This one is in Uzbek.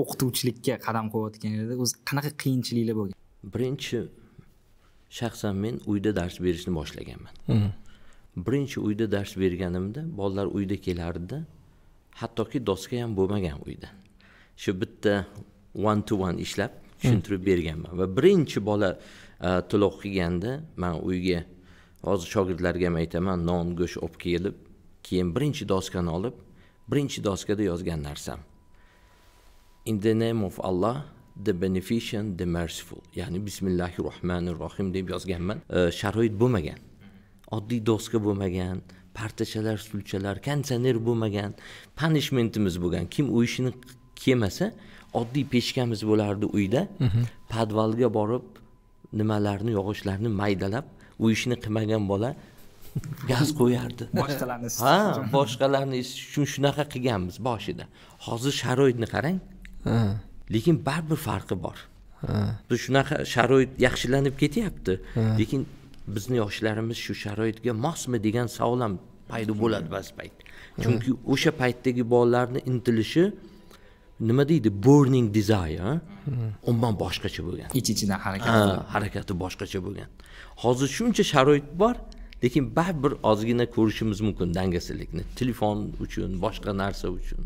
o'qituvchilikka qadam edi o'zi qanaqa qiyinchiliklar bo'lgan birinchi shaxsan men uyda dars berishni boshlaganman birinchi uyda dars berganimda bolalar uyda kelardida hattoki doska ham bo'lmagan uyda shu bitta one to one ishlab tushuntirib berganman va birinchi bola e, to'lov qilganda man uyga hozir shogirdlarga ham aytaman non go'sht olib kelib keyin birinchi doskani olib birinchi doskada yozgan narsam in the name of Allah the beneficent the merciful ya'ni bismillahirrohmanirrohim deb yozganman sharoit bo'lmagan oddiy doska bo'lmagan partachalar, sulchalar konditsioner bo'lmagan punishmentimiz bo'lgan kim u ishini kelmasa oddiy pechkamiz bo'lardi uyda podvalga borib nimalarni yog'ochlarni maydalab u ishni qilmagan bola gaz qo'yardi boshqalarni ha boshqalarni uchun shunaqa qilganmiz boshida hozir sharoitni qarang lekin baribir farqi bor biz shunaqa sharoit yaxshilanib ketyapti lekin bizni yoshlarimiz shu sharoitga mosmi degan savol ham paydo bo'ladi ba'zi payt chunki o'sha paytdagi bolalarni intilishi nima deydi burning desire hmm. umuman boshqacha bo'lgan ich ichidan harakat harakati boshqacha bo'lgan hozir shuncha sharoit bor lekin baribir ozgina ko'rishimiz mumkin dangasalikni telefon uchun boshqa narsa uchun